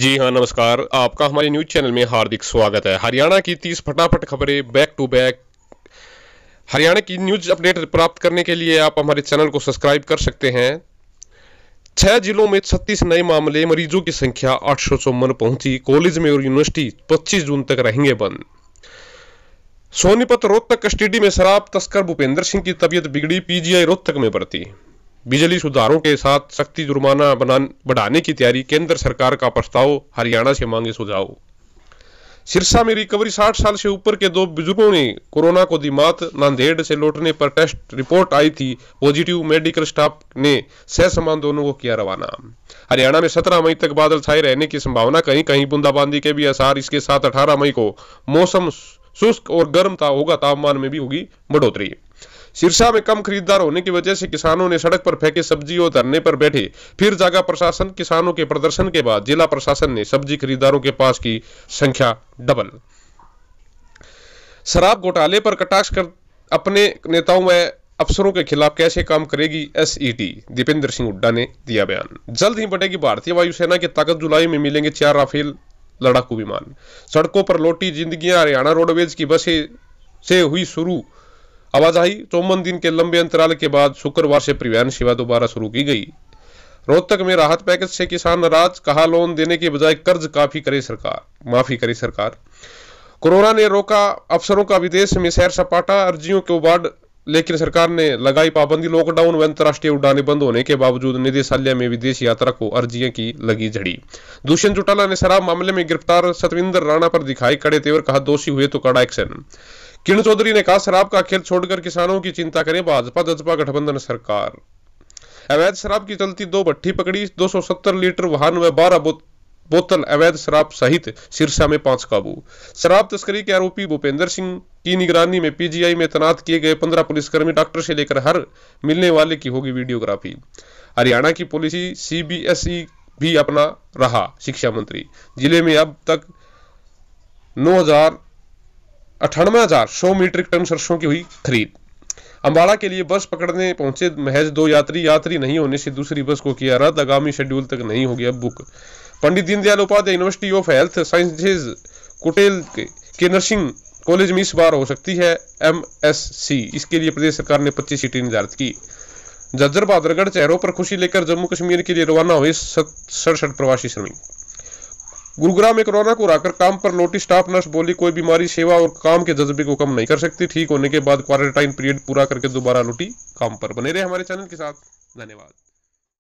जी हाँ नमस्कार आपका हमारे न्यूज चैनल में हार्दिक स्वागत है हरियाणा की तीस फटाफट खबरें बैक टू बैक हरियाणा की न्यूज अपडेट प्राप्त करने के लिए आप हमारे चैनल को सब्सक्राइब कर सकते हैं छह जिलों में छत्तीस नए मामले मरीजों की संख्या आठ सौ चौवन पहुंची कॉलेज में और यूनिवर्सिटी पच्चीस जून तक रहेंगे बंद सोनीपत रोहतक कस्टडी में शराब तस्कर भूपेंद्र सिंह की तबीयत बिगड़ी पीजीआई रोहतक में बढ़ती बिजली सुधारों के साथ सख्ती जुर्माना बढ़ाने की तैयारी केंद्र सरकार का प्रस्ताव हरियाणा से मांगे सुझाव सिरसा में रिकवरी 60 साल से ऊपर के दो बुजुर्गों ने कोरोना को दी मात नांदेड़ से लौटने पर टेस्ट रिपोर्ट आई थी पॉजिटिव मेडिकल स्टाफ ने सह समान दोनों को किया रवाना हरियाणा में 17 मई तक बादल छाए रहने की संभावना कहीं कहीं बूंदाबांदी के भी आसार इसके साथ 18 मई को मौसम शुष्क और गर्म था होगा तापमान में भी होगी बढ़ोतरी सिरसा में कम खरीदार होने की वजह से किसानों ने सड़क पर फेंके सब्जी और धरने पर बैठे फिर जागा प्रशासन किसानों के प्रदर्शन के बाद जिला प्रशासन ने सब्जी खरीदारों के पास की संख्या डबल शराब घोटाले पर कटाक्ष कर अपने नेताओं व अफसरों के खिलाफ कैसे काम करेगी एसईटी e दीपेंद्र सिंह हुड्डा ने दिया बयान जल्द ही बढ़ेगी भारतीय वायुसेना की ताकत जुलाई में मिलेंगे चार राफेल लड़ाकू विमान सड़कों पर लौटी जिंदगियां हरियाणा रोडवेज की बसें से हुई शुरू आवाजाही चौवन तो दिन के लंबे अंतराल के बाद शुक्रवार से परिवहन सेवा दोबारा शुरू की गई रोहतक में राहत पैकेज से किसान नाराज कहा लोन देने के बजाय कर्ज काफी करे सरकार माफी करे सरकार कोरोना ने रोका अफसरों का विदेश में सैर सपाटा अर्जियों के उबार लेकिन सरकार ने लगाई पाबंदी लॉकडाउन व अंतर्राष्ट्रीय उड़ाने बंद होने के बावजूद निदेशालय में विदेश यात्रा को अर्जियों की लगी झड़ी दुष्यंत चौटाला ने शराब मामले में गिरफ्तार सतविंदर राणा पर दिखाई कड़े तेवर कहा दोषी हुए तो कड़ा एक्शन किरण चौधरी ने कहा शराब का खेल छोड़कर किसानों की चिंता करें भाजपा जजपा गठबंधन सरकार अवैध शराब की चलती दो भट्टी पकड़ी 270 लीटर वाहन व बारह बोतल अवैध शराब सहित सिरसा में पांच काबू शराब तस्करी के आरोपी भूपेंद्र सिंह की निगरानी में पीजीआई में तैनात किए गए पंद्रह पुलिसकर्मी डॉक्टर से लेकर हर मिलने वाले की होगी वीडियोग्राफी हरियाणा की पॉलिसी सीबीएसई भी अपना रहा शिक्षा मंत्री जिले में अब तक नौ हजार अठानवे हजार सौ मीट्रिक टन सरसों की हुई खरीद अम्बाड़ा के लिए बस पकड़ने पहुंचे महज दो यात्री यात्री नहीं होने से दूसरी बस को किया रद्द आगामी शेड्यूल तक नहीं हो गया book Pandit Deendayal Upadhyay University of Health Sciences Kutail के, के नर्सिंग कॉलेज में इस बार हो सकती है एम इसके लिए प्रदेश सरकार ने पच्चीस सीटें निर्धारित की जज्जर बहादुरगढ़ चेहरों पर खुशी लेकर जम्मू कश्मीर के लिए रवाना हुए सड़सठ प्रवासी श्रमिक गुरुग्राम में कोरोना को राकर काम पर लौटी स्टाफ नर्स बोली कोई बीमारी सेवा और काम के जज्बे को कम नहीं कर सकती ठीक होने के बाद क्वारंटाइन पीरियड पूरा करके दोबारा लौटी काम पर बने रहे हमारे चैनल के साथ धन्यवाद